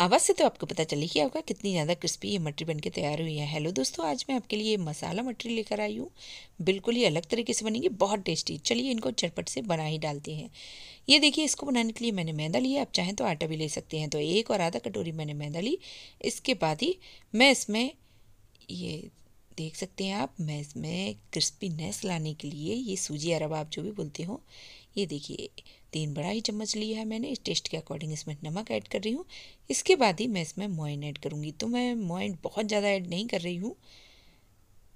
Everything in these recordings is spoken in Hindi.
आवाज़ से तो आपको पता चल ही होगा कितनी ज़्यादा क्रिस्पी ये मटरी बनके तैयार हुई है हेलो दोस्तों आज मैं आपके लिए मसाला मटरी लेकर आई हूँ बिल्कुल ही अलग तरीके से बनेंगे बहुत टेस्टी चलिए इनको चटपट से बना ही डालते हैं ये देखिए इसको बनाने के लिए मैंने मैदा लिया आप चाहें तो आटा भी ले सकते हैं तो एक और आधा कटोरी मैंने मैदा ली इसके बाद ही मैं इसमें ये देख सकते हैं आप मैं इसमें क्रिस्पीनेस लाने के लिए ये सूजी अरब आप जो भी बोलते हो ये देखिए तीन बड़ा ही चम्मच लिया है मैंने इस टेस्ट के अकॉर्डिंग इसमें नमक ऐड कर रही हूँ इसके बाद ही मैं इसमें मोइन ऐड करूँगी तो मैं मोइन बहुत ज़्यादा ऐड नहीं कर रही हूँ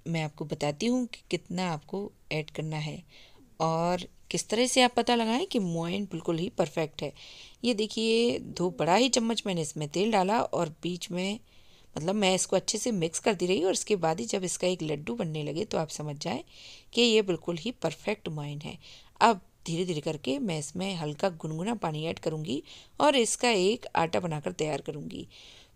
मैं आपको बताती हूँ कि कितना आपको ऐड करना है और किस तरह से आप पता लगाएं कि मोइन बिल्कुल ही परफेक्ट है ये देखिए दो बड़ा ही चम्मच मैंने इसमें तेल डाला और बीच में मतलब मैं इसको अच्छे से मिक्स करती रही और इसके बाद ही जब इसका एक लड्डू बनने लगे तो आप समझ जाएं कि ये बिल्कुल ही परफेक्ट मोइन है अब धीरे धीरे करके मैं इसमें हल्का गुनगुना पानी ऐड करूँगी और इसका एक आटा बनाकर तैयार करूँगी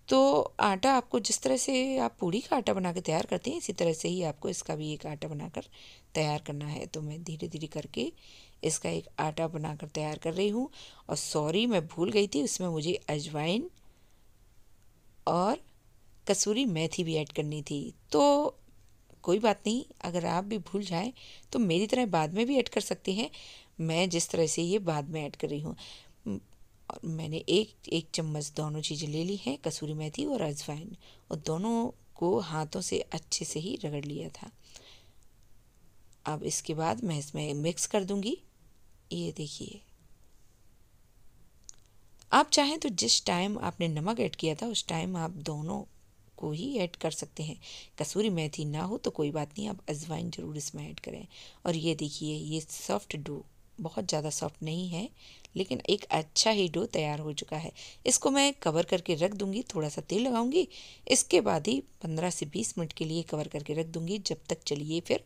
तो आटा आपको जिस तरह से आप पूड़ी का आटा बना कर तैयार करते हैं इसी तरह से ही आपको इसका भी एक आटा बनाकर तैयार करना है तो मैं धीरे धीरे करके इसका एक आटा बनाकर तैयार कर रही हूँ और सॉरी मैं भूल गई थी उसमें मुझे अजवाइन और कसूरी मेथी भी ऐड करनी थी तो कोई बात नहीं अगर आप भी भूल जाएं तो मेरी तरह बाद में भी ऐड कर सकते हैं मैं जिस तरह से ये बाद में ऐड कर रही हूँ और मैंने एक एक चम्मच दोनों चीज़ें ले ली हैं कसूरी मेथी और अजवाइन और दोनों को हाथों से अच्छे से ही रगड़ लिया था अब इसके बाद मैं इसमें मिक्स कर दूंगी ये देखिए आप चाहें तो जिस टाइम आपने नमक ऐड किया था उस टाइम आप दोनों को ही ऐड कर सकते हैं कसूरी मेथी ना हो तो कोई बात नहीं आप अजवाइन ज़रूर इसमें ऐड करें और ये देखिए ये सॉफ्ट डो बहुत ज़्यादा सॉफ्ट नहीं है लेकिन एक अच्छा ही डो तैयार हो चुका है इसको मैं कवर करके रख दूंगी थोड़ा सा तेल लगाऊंगी इसके बाद ही पंद्रह से बीस मिनट के लिए कवर करके रख दूंगी जब तक चलिए फिर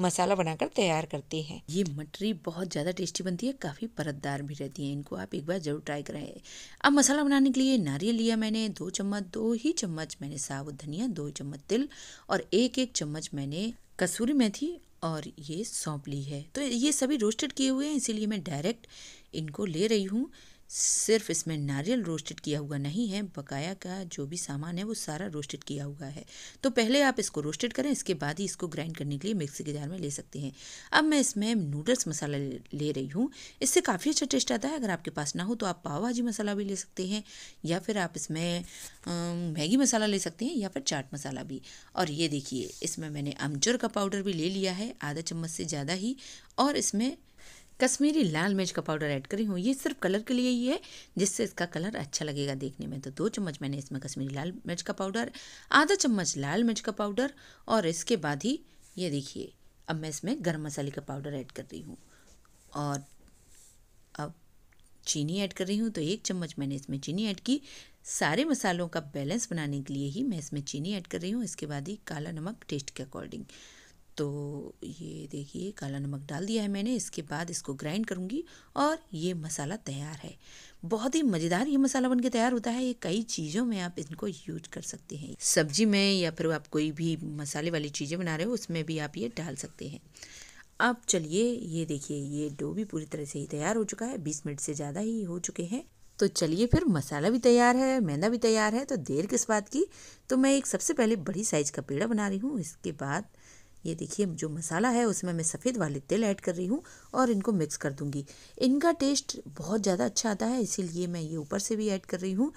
मसाला बनाकर तैयार करते हैं ये मटरी बहुत ज़्यादा टेस्टी बनती है काफ़ी परतदार भी रहती है इनको आप एक बार ज़रूर ट्राई करें अब मसाला बनाने के लिए नारियल लिया मैंने दो चम्मच दो ही चम्मच मैंने साबुत धनिया दो चम्मच तिल और एक एक चम्मच मैंने कसूरी मेथी और ये सौंप ली है तो ये सभी रोस्टेड किए हुए हैं इसीलिए मैं डायरेक्ट इनको ले रही हूँ सिर्फ इसमें नारियल रोस्टेड किया हुआ नहीं है बकाया का जो भी सामान है वो सारा रोस्टेड किया हुआ है तो पहले आप इसको रोस्टेड करें इसके बाद ही इसको ग्राइंड करने के लिए मिक्सी के जार में ले सकते हैं अब मैं इसमें नूडल्स मसाला ले रही हूँ इससे काफ़ी अच्छा टेस्ट आता है अगर आपके पास ना हो तो आप पाव भाजी मसाला भी ले सकते हैं या फिर आप इसमें मैगी मसाला ले सकते हैं या फिर चाट मसाला भी और ये देखिए इसमें मैंने अमचूर का पाउडर भी ले लिया है आधा चम्मच से ज़्यादा ही और इसमें कश्मीरी लाल मिर्च का पाउडर ऐड करी हूँ ये सिर्फ कलर के लिए ही है जिससे इसका कलर अच्छा लगेगा देखने में तो दो चम्मच मैंने इसमें कश्मीरी लाल मिर्च का पाउडर आधा चम्मच लाल मिर्च का पाउडर और इसके बाद ही ये देखिए अब मैं इसमें गर्म मसाले का पाउडर ऐड कर रही हूँ और अब चीनी ऐड कर रही हूँ तो एक चम्मच मैंने इसमें चीनी ऐड की सारे मसालों का बैलेंस बनाने के लिए ही मैं इसमें चीनी ऐड कर रही हूँ इसके बाद ही काला नमक टेस्ट के अकॉर्डिंग तो ये देखिए काला नमक डाल दिया है मैंने इसके बाद इसको ग्राइंड करूँगी और ये मसाला तैयार है बहुत ही मज़ेदार ये मसाला बनके तैयार होता है ये कई चीज़ों में आप इनको यूज कर सकते हैं सब्जी में या फिर आप कोई भी मसाले वाली चीज़ें बना रहे हो उसमें भी आप ये डाल सकते हैं अब चलिए ये देखिए ये डो भी पूरी तरह से ही तैयार हो चुका है बीस मिनट से ज़्यादा ही हो चुके हैं तो चलिए फिर मसाला भी तैयार है मैदा भी तैयार है तो देर किस बात की तो मैं एक सबसे पहले बड़ी साइज़ का पेड़ा बना रही हूँ इसके बाद ये देखिए जो मसाला है उसमें मैं सफ़ेद वाले तेल ऐड कर रही हूँ और इनको मिक्स कर दूँगी इनका टेस्ट बहुत ज़्यादा अच्छा आता है इसीलिए मैं ये ऊपर से भी ऐड कर रही हूँ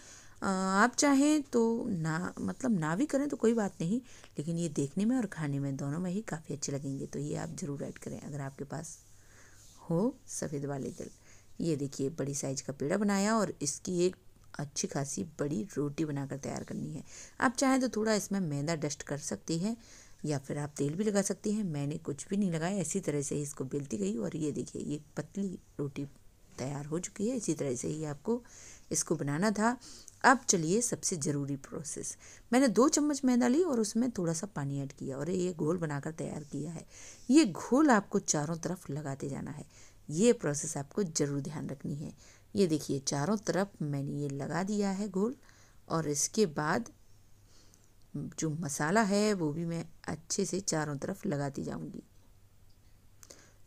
आप चाहें तो ना मतलब ना भी करें तो कोई बात नहीं लेकिन ये देखने में और खाने में दोनों में ही काफ़ी अच्छे लगेंगे तो ये आप ज़रूर ऐड करें अगर आपके पास हो सफ़ेद वाले तिल ये देखिए बड़ी साइज का पेड़ा बनाया और इसकी एक अच्छी खासी बड़ी रोटी बनाकर तैयार करनी है आप चाहें तो थोड़ा इसमें मैदा डस्ट कर सकती है या फिर आप तेल भी लगा सकती हैं मैंने कुछ भी नहीं लगाया इसी तरह से ही इसको बेलती गई और ये देखिए ये पतली रोटी तैयार हो चुकी है इसी तरह से ही आपको इसको बनाना था अब चलिए सबसे ज़रूरी प्रोसेस मैंने दो चम्मच मैदा ली और उसमें थोड़ा सा पानी ऐड किया और ये घोल बनाकर तैयार किया है ये घोल आपको चारों तरफ लगाते जाना है ये प्रोसेस आपको ज़रूर ध्यान रखनी है ये देखिए चारों तरफ मैंने ये लगा दिया है घोल और इसके बाद जो मसाला है वो भी मैं अच्छे से चारों तरफ लगाती जाऊंगी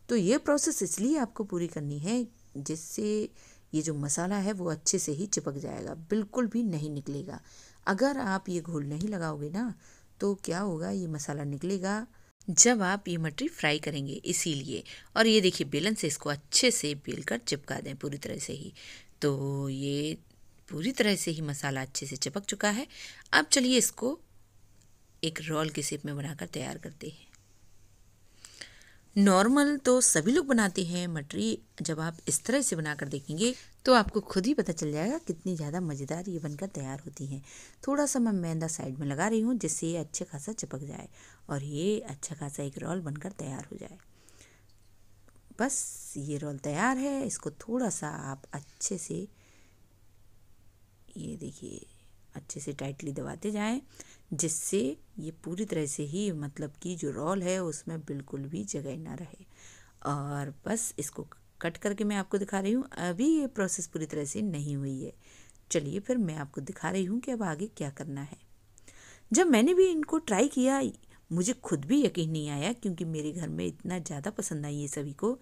तो ये प्रोसेस इसलिए आपको पूरी करनी है जिससे ये जो मसाला है वो अच्छे से ही चिपक जाएगा बिल्कुल भी नहीं निकलेगा अगर आप ये घोल नहीं लगाओगे ना तो क्या होगा ये मसाला निकलेगा जब आप ये मटरी फ्राई करेंगे इसीलिए और ये देखिए बेलन से इसको अच्छे से बेल कर चिपका दें पूरी तरह से ही तो ये पूरी तरह से ही मसाला अच्छे से चिपक चुका है अब चलिए इसको एक रोल की शेप में बनाकर तैयार करते हैं नॉर्मल तो सभी लोग बनाते हैं मटरी जब आप इस तरह से बनाकर देखेंगे तो आपको खुद ही पता चल जाएगा कितनी ज़्यादा मज़ेदार ये बनकर तैयार होती है थोड़ा सा मैं मैदा साइड में लगा रही हूँ जिससे ये अच्छा खासा चिपक जाए और ये अच्छा खासा एक रोल बनकर तैयार हो जाए बस ये रोल तैयार है इसको थोड़ा सा आप अच्छे से ये देखिए अच्छे से टाइटली दबाते जाएं जिससे ये पूरी तरह से ही मतलब कि जो रोल है उसमें बिल्कुल भी जगह ना रहे और बस इसको कट करके मैं आपको दिखा रही हूँ अभी ये प्रोसेस पूरी तरह से नहीं हुई है चलिए फिर मैं आपको दिखा रही हूँ कि अब आगे क्या करना है जब मैंने भी इनको ट्राई किया मुझे खुद भी यकीन नहीं आया क्योंकि मेरे घर में इतना ज़्यादा पसंद आई ये सभी को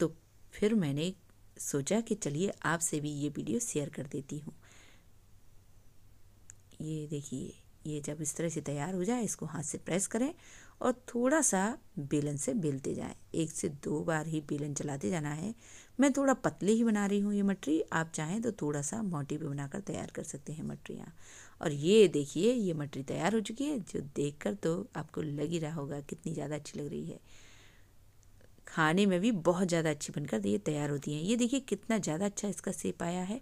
तो फिर मैंने सोचा कि चलिए आपसे भी ये वीडियो शेयर कर देती हूँ ये देखिए ये जब इस तरह से तैयार हो जाए इसको हाथ से प्रेस करें और थोड़ा सा बेलन से बेलते जाएं एक से दो बार ही बेलन चलाते जाना है मैं थोड़ा पतली ही बना रही हूँ ये मटरी आप चाहें तो थोड़ा सा मोटी भी बनाकर तैयार कर सकते हैं मटरियाँ और ये देखिए ये मटरी तैयार हो चुकी है जो देख तो आपको लग ही रहा होगा कितनी ज़्यादा अच्छी लग रही है खाने में भी बहुत ज़्यादा अच्छी बनकर ये तैयार होती हैं ये देखिए कितना ज़्यादा अच्छा इसका सेप आया है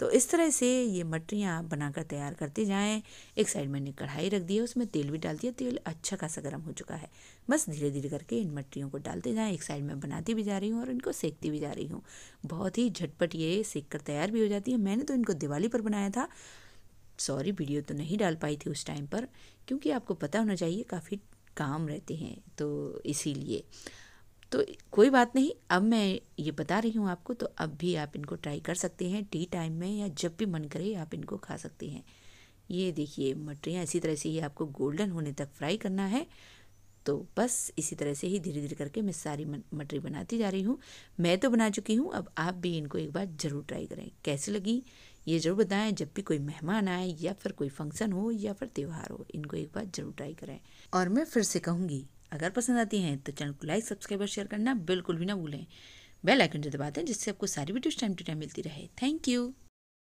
तो इस तरह से ये मटरियाँ आप बनाकर तैयार करते जाएं एक साइड मैंने कढ़ाई रख दी है उसमें तेल भी डाल दिया तेल अच्छा खासा गर्म हो चुका है बस धीरे धीरे करके इन मटरियों को डालते जाएं एक साइड में बनाती भी जा रही हूँ और इनको सेकती भी जा रही हूँ बहुत ही झटपट ये सेक कर तैयार भी हो जाती है मैंने तो इनको दिवाली पर बनाया था सॉरी वीडियो तो नहीं डाल पाई थी उस टाइम पर क्योंकि आपको पता होना चाहिए काफ़ी काम रहते हैं तो इसीलिए तो कोई बात नहीं अब मैं ये बता रही हूँ आपको तो अब भी आप इनको ट्राई कर सकते हैं टी टाइम में या जब भी मन करे आप इनको खा सकते हैं ये देखिए मटरियाँ इसी तरह से ही आपको गोल्डन होने तक फ्राई करना है तो बस इसी तरह से ही धीरे धीरे करके मैं सारी मटरी बनाती जा रही हूँ मैं तो बना चुकी हूँ अब आप भी इनको एक बार ज़रूर ट्राई करें कैसी लगी ये ज़रूर बताएं जब भी कोई मेहमान आए या फिर कोई फंक्शन हो या फिर त्यौहार हो इनको एक बार ज़रूर ट्राई करें और मैं फिर से कहूँगी अगर पसंद आती हैं तो चैनल को लाइक सब्सक्राइब और शेयर करना बिल्कुल भी ना भूलें बेल आइकन जो दबाते हैं जिससे आपको सारी वीडियोस टाइम टू टाइम मिलती रहे थैंक यू